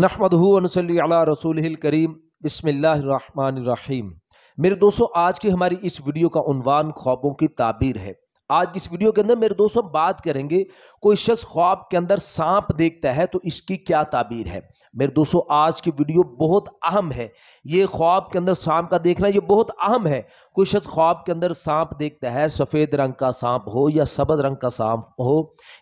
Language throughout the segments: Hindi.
नहमदूनसली रसूल करीम बसमीम मेरे दोस्तों आज की हमारी इस वीडियो का उनवान ख्वाबों की ताबीर है आज की इस वीडियो के अंदर मेरे दोस्तों हम बात करेंगे कोई शख्स ख्वाब के अंदर सांप देखता है तो इसकी क्या ताबीर है मेरे दोस्तों आज की वीडियो बहुत अहम है ये ख्वाब के अंदर सांप का देखना ये बहुत अहम है कोई शख्स ख्वाब के अंदर सांप देखता है सफ़ेद रंग का सांप हो या सबद रंग का सांप हो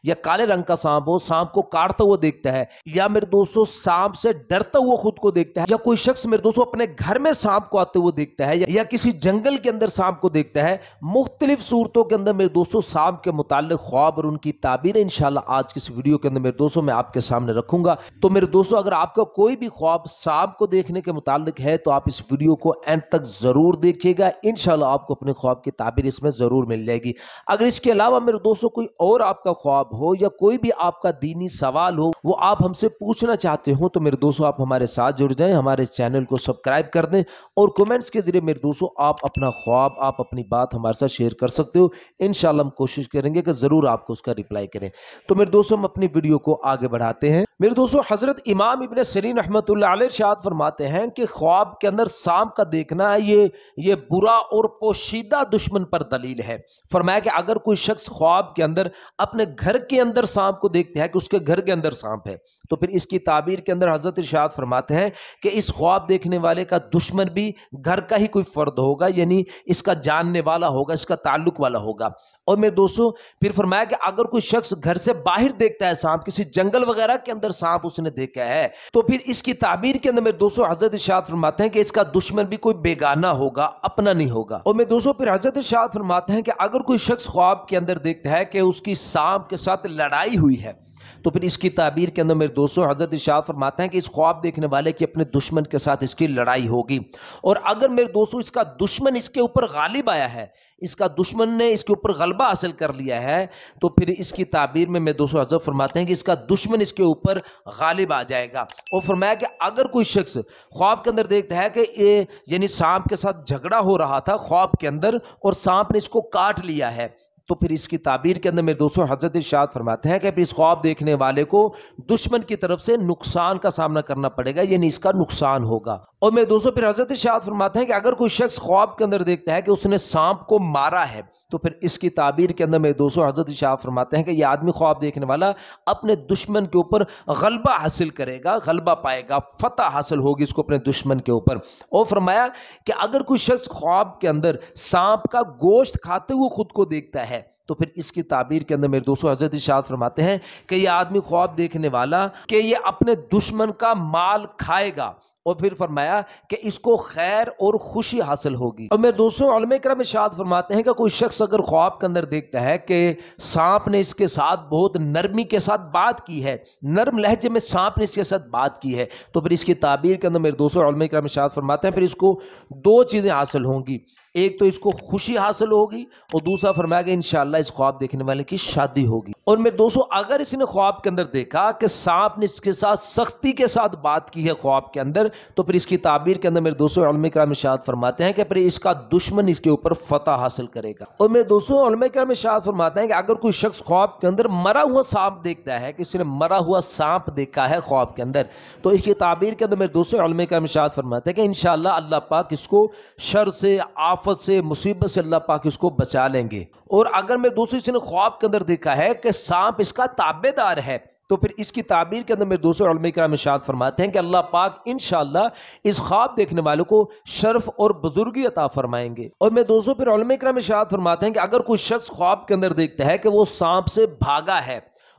या काले रंग का सांप हो सांप को काटता हुआ देखता है या मेरे दोस्तों सांप से डरता हुआ खुद को देखता है या कोई शख्स मेरे दोस्तों अपने घर में सांप को आते हुए देखता है या किसी जंगल के अंदर सांप को देखता है मुख्तलिफ सूरतों के अंदर मेरे मेरे दोस्तों सांप के मुतालिक ख्वाब और उनकी ताबीर इन आज की इस वीडियो के अंदर मेरे दोस्तों मैं आपके सामने रखूंगा तो मेरे दोस्तों अगर आपका कोई भी ख्वाब सांप को देखने के मुतालिक है तो आप इस वीडियो को एंड तक ज़रूर देखिएगा इन आपको अपने ख्वाब की ताबीर इसमें ज़रूर मिल जाएगी अगर इसके अलावा मेरे दोस्तों कोई और आपका ख्वाब हो या कोई भी आपका दीनी सवाल हो वो आप हमसे पूछना चाहते हो तो मेरे दोस्तों आप हमारे साथ जुड़ जाए हमारे चैनल को सब्सक्राइब कर दें और कमेंट्स के जरिए मेरे दोस्तों आप अपना ख्वाब आप अपनी बात हमारे साथ शेयर कर सकते हो इन इन हम कोशिश करेंगे कि ज़रूर आपको उसका रिप्लाई करें तो मेरे दोस्तों हम अपनी वीडियो को आगे बढ़ाते हैं मेरे दोस्तों हज़रत इमाम इबन सरीन रहमत शाद फरमाते हैं कि ख्वाब के अंदर सांप का देखना ये ये बुरा और पोशीदा दुश्मन पर दलील है फरमाया कि अगर कोई शख्स ख्वाब के अंदर अपने घर के अंदर सांप को देखते हैं कि उसके घर के अंदर सांप है तो फिर इसकी ताबीर के अंदर हज़रत इर्शाद फरमाते हैं कि इस ख्वाब देखने वाले का दुश्मन भी घर का ही कोई फ़र्द होगा यानी इसका जानने वाला होगा इसका ताल्लुक वाला होगा और मेरे दोस्तों फिर फरमाया कि अगर कोई शख्स घर से बाहर देखता है सांप किसी जंगल वगैरह के अंदर सांप उसने देखा है तो फिर इसकी ताबीर के अंदर मेरे दोस्तों हजरत शाह फरमाते हैं कि इसका दुश्मन भी कोई बेगाना होगा अपना नहीं होगा और मेरे दोस्तों फिर हजरत शाह फरमाते हैं कि अगर कोई शख्स ख्वाब के अंदर देखता है कि उसकी सांप के साथ लड़ाई हुई है तो फिर इसकी ताबीर के अंदर मेरे दोस्तों हज़रत शाह फरमाते हैं कि इस ख्वाब देखने वाले की अपने दुश्मन के साथ इसकी लड़ाई होगी और अगर मेरे दोस्तों इसका दुश्मन इसके ऊपर गालिब आया है इसका दुश्मन ने इसके ऊपर गलबा हासिल कर लिया है तो फिर इसकी ताबीर में मेरे दोस्तों हजब फरमाते हैं कि इसका दुश्मन इसके ऊपर गालिब आ जाएगा और फरमाया कि अगर कोई शख्स ख्वाब के अंदर देखता है कि ये यानी सांप के साथ झगड़ा हो रहा था ख्वाब के अंदर और सांप ने इसको काट लिया है तो फिर इसकी ताबीर के अंदर मेरे दोस्तों हजरत शाद फरमाते हैं कि फिर इस ख्वाब देखने वाले को दुश्मन की तरफ से नुकसान का सामना करना पड़ेगा यानी इसका नुकसान होगा और मेरे दोस्तों फिर हजरत शाद फरमाते हैं कि अगर कोई शख्स ख्वाब के अंदर देखता है कि उसने सांप को मारा है तो फिर इसकी ताबीर के अंदर मेरे दोस्तों हज़रत शाह फरमाते हैं कि यह आदमी ख्वाब देखने वाला अपने दुश्मन के ऊपर गलबा हासिल करेगा गलबा पाएगा फतह हासिल होगी इसको अपने दुश्मन के ऊपर और फरमाया कि अगर कोई शख्स ख्वाब के अंदर सांप का गोश्त खाते हुए खुद को देखता है तो फिर इसकी ताबीर के अंदर मेरे दोस्तों हजरत शाह फरमाते हैं कि यह आदमी ख्वाब देखने वाला कि ये अपने दुश्मन का माल खाएगा और फिर फरमाया कि इसको खैर और खुशी हासिल होगी और मेरे दोस्तों करम इशाद फरमाते हैं कि कोई शख्स अगर ख्वाब के अंदर देखता है कि सांप ने इसके साथ बहुत नरमी के साथ बात की है नरम लहजे में सांप ने इसके साथ बात की है तो फिर इसकी ताबीर के अंदर मेरे दोस्तों क्रम इशाद फरमाते हैं फिर इसको दो चीज़ें हासिल होंगी एक तो इसको खुशी हासिल होगी और दूसरा फरमाया कि इन इस ख्वाब देखने वाले की शादी होगी और मेरे दोस्तों अगर इसने ख्वाब के अंदर देखा कि सांप ने इसके साथ सख्ती के साथ बात की है ख्वाब के अंदर तो फिर इसकी ताबीर के अंदर मेरे दोस्तों कराम इशात फरमाते हैं कि फिर इसका दुश्मन इसके ऊपर फतह हासिल करेगा और मेरे दोस्तों कराम इशात फरमाते हैं कि अगर कोई शख्स ख्वाब के अंदर मरा हुआ सांप देखता है कि उसने मरा हुआ सांप देखा है ख्वाब के अंदर तो इसकी ताबीर के अंदर मेरे दोस्तों कराम इशात फरमाते हैं कि इन अल्लाह पाक इसको शर से आफत से मुसीबत से अल्लाह पाक इसको बचा लेंगे और अगर मेरे दोस्तों इसने ख्वाब के अंदर देखा है कि सांप इसका ताबेदार है तो फिर इसकी ताबीर के अंदर मेरे दोस्तों कराम फरमाते हैं कि अल्लाह पाक इन इस ख्वाब देखने वालों को शर्फ और बुजुर्गी अता फरमाएंगे और मेरे दोस्तों फिर कराम फरमाते हैं कि अगर कोई शख्स ख्वाब के अंदर देखता है कि वो सांप से भागा है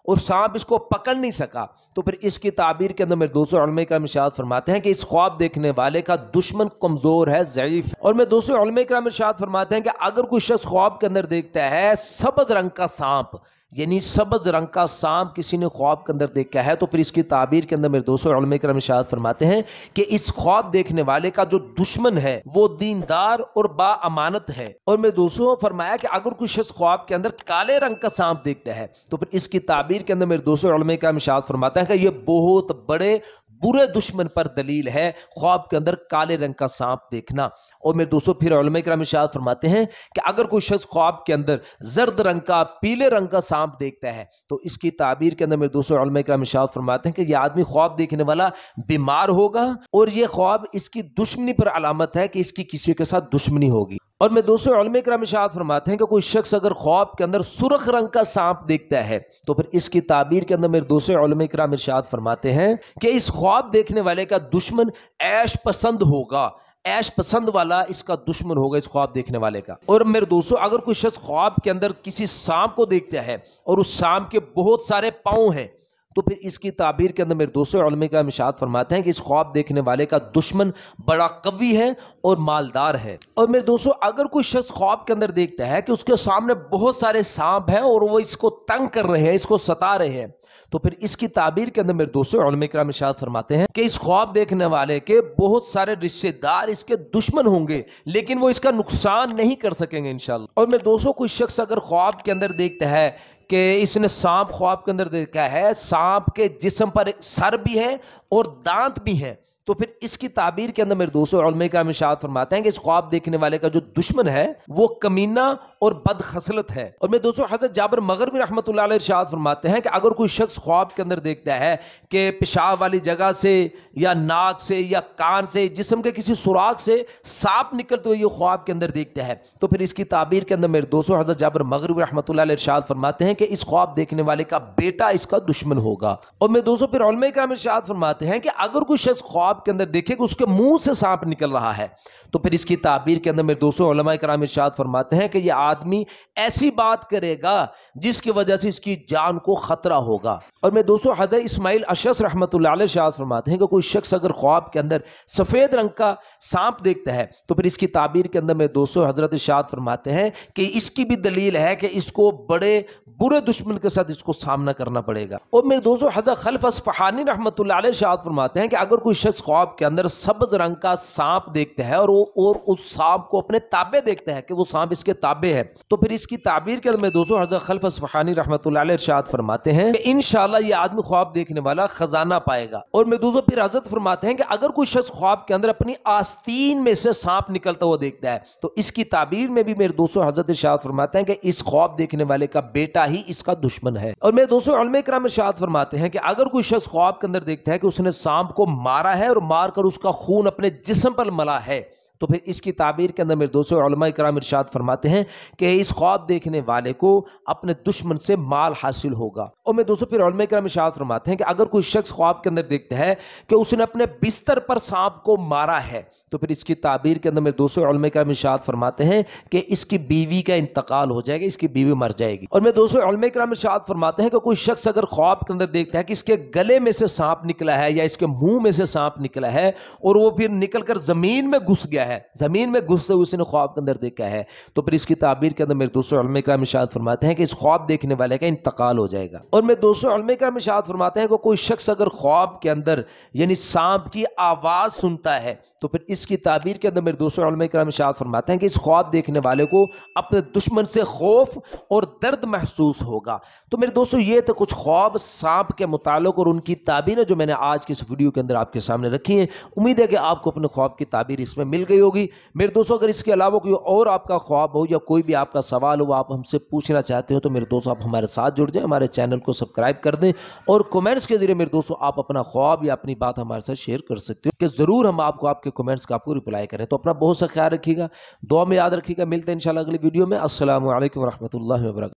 और सांप इसको पकड़ नहीं सका तो फिर इसकी ताबीर के अंदर मेरे दोस्तों कराम इशाद फरमाते हैं कि इस ख्वाब देखने वाले का दुश्मन कमज़ोर है ज़यीफ़ और मेरे दोस्तों कराम इशाद फरमाते हैं कि अगर कोई शख्स ख्वाब के अंदर देखता है सबज रंग का सांप यानी सब्ज़ रंग का सांप किसी ने ख्वाब के अंदर देखा है तो फिर इसकी ताबीर के अंदर मेरे दोस्तों करम शाद फरमाते हैं कि इस ख्वाब देखने वाले का जो दुश्मन है वो दीनदार और बामानत है और मेरे दोस्तों फरमाया कि अगर कुछ इस ख्वाब के अंदर काले रंग का सांप देखता है तो फिर इसकी ताबीर के अंदर मेरे दोस्तों करम शाद फरमाता है कि ये बहुत बड़े बुरे दुश्मन पर दलील है ख्वाब के अंदर काले रंग का सांप देखना और मेरे दोस्तों फिर कराम फरमाते हैं कि अगर कोई शख्स ख्वाब के अंदर जर्द रंग का पीले रंग का सांप देखता है तो इसकी ताबीर के अंदर मेरे दोस्तों कराम शाह फरमाते हैं कि यह आदमी ख्वाब देखने वाला बीमार होगा और यह ख्वाब इसकी दुश्मनी पर अलामत है कि इसकी किसी के साथ दुश्मनी होगी और मैं दूसरे कराम शाद फरमाते हैं कि कोई शख्स अगर ख्वाब के अंदर सुरख रंग का सांप देखता है तो फिर इसकी ताबीर के अंदर मेरे दूसरे कराम शाद फरमाते हैं कि इस ख्वाब देखने वाले का दुश्मन ऐश पसंद होगा ऐश पसंद वाला इसका दुश्मन होगा इस ख्वाब देखने वाले का और मेरे दोस्तों अगर कोई शख्स ख्वाब के अंदर किसी सांप को देखता है और उस सांप के बहुत सारे पाँव हैं तो फिर इसकी ताबीर के अंदर मेरे दूसरे का मिशात फरमाते हैं कि इस ख्वाब देखने वाले का दुश्मन बड़ा कवी है और मालदार है और मेरे दोस्तों अगर कोई शख्स ख्वाब के अंदर देखता है कि उसके सामने बहुत सारे सांप हैं और वो इसको तंग कर रहे हैं इसको सता रहे हैं तो फिर इसकी ताबीर के अंदर मेरे दोस्तों उलमे का मिशात फरमाते हैं कि इस ख्वाब देखने वाले के बहुत सारे रिश्तेदार इसके दुश्मन होंगे लेकिन वो इसका नुकसान नहीं कर सकेंगे इन और मेरे दोस्तों कोई शख्स अगर ख्वाब के अंदर देखता है कि इसने सांप ख्वाब के अंदर देखा है सांप के जिसम पर सर भी है और दांत भी हैं तो फिर इसकी ताबीर के अंदर मेरे दोस्तों का मिशात फरमाते हैं कि इस ख्वाब देखने वाले का जो दुश्मन है वो कमीना और बदखसलत है और मेरे दोस्तों हजरत जाबर मगरबी रहमत इशात फरमाते हैं कि अगर कोई शख्स ख्वाब के अंदर देखता है कि पेशाब वाली जगह से या नाक से या कान से जिसम के किसी सुराख से सांप निकलते हुए ये ख्वाब के अंदर देखता है तो फिर इसकी ताबीर के अंदर मेरे दोस्तों हजरत जाबर मगरबी रहमत इशात फरमाते हैं कि इस ख्वाब देखने वाले का बेटा इसका दुश्मन होगा और मेरे दोस्तों फिर का फरमाते हैं कि अगर कोई शख्स ख्वाब ख्वाब के अंदर देखे कि उसके मुंह से सांप निकल रहा है तो फिर इसकी ताबीर के अंदर मेरे दोस्तों कराम इर्शाद फरमाते हैं कि यह आदमी ऐसी बात करेगा जिसकी वजह से इसकी जान को ख़तरा होगा और मेरे दोस्तों हज़र इसमाइल अशस रहमत शाद फरमाते हैं कि कोई शख्स अगर ख्वाब के अंदर सफ़ेद रंग का सांप देखता है तो फिर इसकी ताबीर के अंदर मेरे दोस्तों हज़रत शाद फरमाते हैं कि इसकी भी दलील है कि इसको बड़े बुरे दुश्मन के साथ इसको सामना करना पड़ेगा और मेरे दोस्तों हज़र खलफ असफहानी रहमत शाद फरमाते हैं कि अगर कोई शख्स ख्वाब के अंदर सब्ज रंग का सांप देखते हैं और वो और उस सांप को अपने ताबे देखते हैं कि वो सांप इसके ताबे है तो फिर इसकी ताबीर के अंदर दोस्तों हजरत खल्फ असफहानी रहमत इर्शाद फरमाते हैं इन शाह ये आदमी ख्वाब देखने वाला खजाना पाएगा और मैं दोस्तों फिर हजरत फरमाते हैं कि अगर कोई शख्स ख्वाब के अंदर अपनी आस्तीन में से सांप निकलता हुआ देखता है तो इसकी ताबीर में भी मेरे दोस्तों हजरत इर्शाद फरमाते हैं कि इस ख्वाब देखने वाले का बेटा ही इसका दुश्मन है और मेरे दोस्तों कराम इर्शाद फरमाते हैं कि अगर कोई शख्स ख्वाब के अंदर देखता है कि उसने सांप को मारा है और मारकर उसका खून अपने जिसम पर मला है तो फिर इसकी ताबीर के अंदर मेरे दोस्तों कराम इर्शाद फरमाते हैं कि इस ख्वाब देखने वाले को अपने दुश्मन से माल हासिल होगा और मेरे दोस्तों फिर कराम इर्शाद फरमाते हैं कि अगर कोई शख्स ख्वाब के अंदर देखता है कि उसने अपने बिस्तर पर सांप को मारा है तो फिर इसकी ताबीर के अंदर मेरे दोस्तों अलमे का इर्शाद फरमाते हैं कि इसकी बीवी का इंतकाल हो जाएगा इसकी बीवी मर जाएगी और मेरे दोस्तों अलमे का इर्शाद फरमाते हैं कि कोई शख्स अगर ख्वाब के अंदर देखता है कि इसके गले में से सांप निकला है या इसके मुंह में से सांप निकला है और वो फिर निकल कर ज़मीन में घुस गया है ज़मीन में घुसते हुए उसने ख्वाब के अंदर देखा है तो फिर इसकी ताबीर के अंदर मेरे दोस्तों अलमे का इर्शाद फरमाते हैं कि इस ख्वाब देखने वाले का इंतकाल हो जाएगा और मेरे दोस्तों अलमे का इर्शाद फरमाते हैं कि कोई शख्स अगर ख्वाब के अंदर यानी सांप की आवाज़ सुनता है तो फिर इसकी ताबीर के अंदर मेरे दोस्तों कराम शाद फरमाते हैं कि इस ख्वाब देखने वाले को अपने दुश्मन से खौफ और दर्द महसूस होगा तो मेरे दोस्तों ये थे कुछ ख्वाब सांप के मुतालक और उनकी ताबीरें जो मैंने आज की इस वीडियो के अंदर आपके सामने रखी हैं उम्मीद है कि आपको अपने ख्वाब की ताबीर इसमें मिल गई होगी मेरे दोस्तों अगर इसके अलावा कोई और आपका ख्वाब हो या कोई भी आपका सवाल हो आप हमसे पूछना चाहते हो तो मेरे दोस्तों आप हमारे साथ जुड़ जाएँ हमारे चैनल को सब्सक्राइब कर दें और कमेंट्स के जरिए मेरे दोस्तों आप अपना ख्वाब या अपनी बात हमारे साथ शेयर कर सकते हो कि ज़रूर हम आपको आपके आपके कमेंट्स का आपको रिप्लाई करें तो अपना बहुत सा ख्याल रखिएगा दुआ में याद रखिएगा मिलते हैं इंशाल्लाह अगली वीडियो में असल वरहमल वर्क